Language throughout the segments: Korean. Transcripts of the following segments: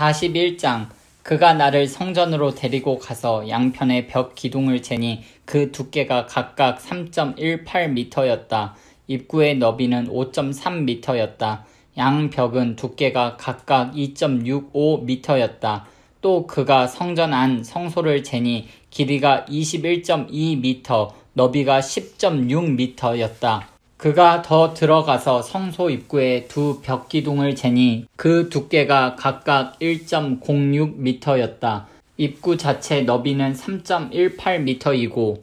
41장 그가 나를 성전으로 데리고 가서 양편의 벽 기둥을 재니 그 두께가 각각 3.18m였다. 입구의 너비는 5.3m였다. 양 벽은 두께가 각각 2.65m였다. 또 그가 성전 안 성소를 재니 길이가 21.2m, 너비가 10.6m였다. 그가 더 들어가서 성소 입구에 두 벽기둥을 재니 그 두께가 각각 1.06m였다. 입구 자체 너비는 3.18m이고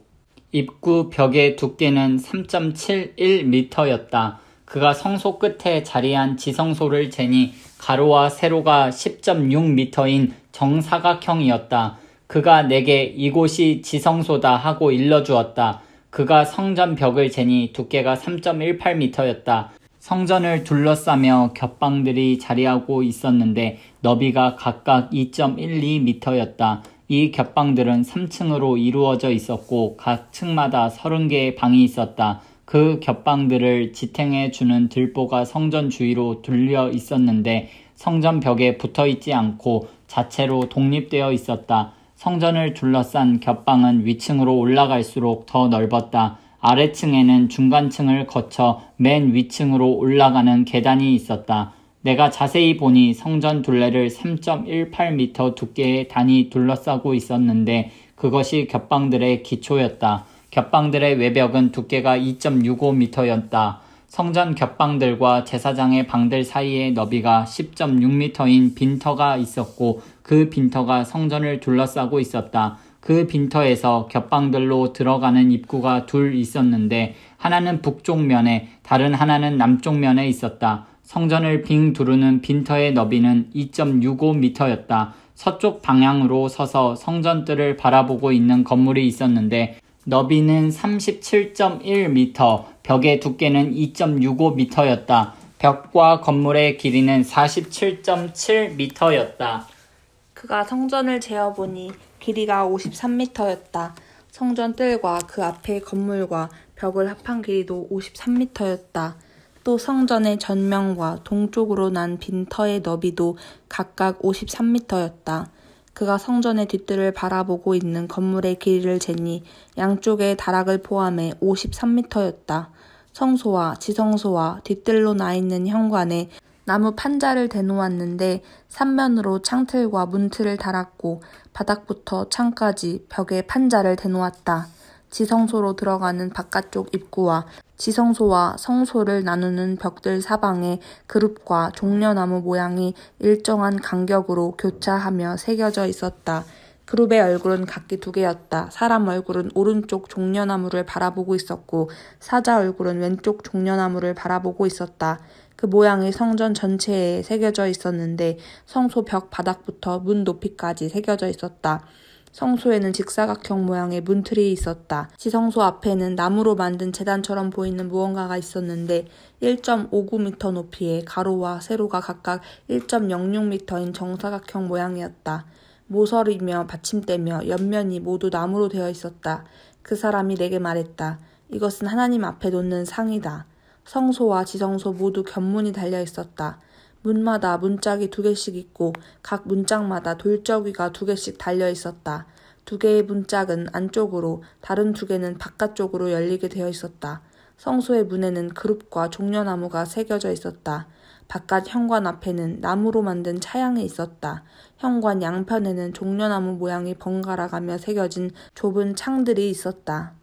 입구 벽의 두께는 3.71m였다. 그가 성소 끝에 자리한 지성소를 재니 가로와 세로가 10.6m인 정사각형이었다. 그가 내게 이곳이 지성소다 하고 일러주었다. 그가 성전 벽을 재니 두께가 3.18m였다. 성전을 둘러싸며 겹방들이 자리하고 있었는데 너비가 각각 2.12m였다. 이 겹방들은 3층으로 이루어져 있었고 각 층마다 30개의 방이 있었다. 그 겹방들을 지탱해 주는 들보가 성전 주위로 둘려 있었는데 성전 벽에 붙어 있지 않고 자체로 독립되어 있었다. 성전을 둘러싼 겹방은 위층으로 올라갈수록 더 넓었다. 아래층에는 중간층을 거쳐 맨 위층으로 올라가는 계단이 있었다. 내가 자세히 보니 성전 둘레를 3.18m 두께의 단이 둘러싸고 있었는데 그것이 겹방들의 기초였다. 겹방들의 외벽은 두께가 2.65m였다. 성전 겹방들과 제사장의 방들 사이에 너비가 10.6m인 빈터가 있었고 그 빈터가 성전을 둘러싸고 있었다. 그 빈터에서 겹방들로 들어가는 입구가 둘 있었는데 하나는 북쪽 면에 다른 하나는 남쪽 면에 있었다. 성전을 빙 두르는 빈터의 너비는 2.65m였다. 서쪽 방향으로 서서 성전들을 바라보고 있는 건물이 있었는데 너비는 37.1m, 벽의 두께는 2.65m였다. 벽과 건물의 길이는 47.7m였다. 그가 성전을 재어보니 길이가 53m였다. 성전 뜰과 그앞에 건물과 벽을 합한 길이도 53m였다. 또 성전의 전면과 동쪽으로 난 빈터의 너비도 각각 53m였다. 그가 성전의 뒤뜰을 바라보고 있는 건물의 길이를 재니 양쪽의 다락을 포함해 53미터였다. 성소와 지성소와 뒤뜰로 나 있는 현관에 나무 판자를 대놓았는데 삼면으로 창틀과 문틀을 달았고 바닥부터 창까지 벽에 판자를 대놓았다. 지성소로 들어가는 바깥쪽 입구와 지성소와 성소를 나누는 벽들 사방에 그룹과 종려나무 모양이 일정한 간격으로 교차하며 새겨져 있었다. 그룹의 얼굴은 각기 두 개였다. 사람 얼굴은 오른쪽 종려나무를 바라보고 있었고 사자 얼굴은 왼쪽 종려나무를 바라보고 있었다. 그 모양이 성전 전체에 새겨져 있었는데 성소 벽 바닥부터 문 높이까지 새겨져 있었다. 성소에는 직사각형 모양의 문틀이 있었다. 지성소 앞에는 나무로 만든 재단처럼 보이는 무언가가 있었는데 1.59m 높이의 가로와 세로가 각각 1.06m인 정사각형 모양이었다. 모서리며 받침대며 옆면이 모두 나무로 되어 있었다. 그 사람이 내게 말했다. 이것은 하나님 앞에 놓는 상이다. 성소와 지성소 모두 견문이 달려 있었다. 문마다 문짝이 두 개씩 있고 각 문짝마다 돌적이가 두 개씩 달려 있었다. 두 개의 문짝은 안쪽으로 다른 두 개는 바깥쪽으로 열리게 되어 있었다. 성소의 문에는 그룹과 종려나무가 새겨져 있었다. 바깥 현관 앞에는 나무로 만든 차양이 있었다. 현관 양편에는 종려나무 모양이 번갈아가며 새겨진 좁은 창들이 있었다.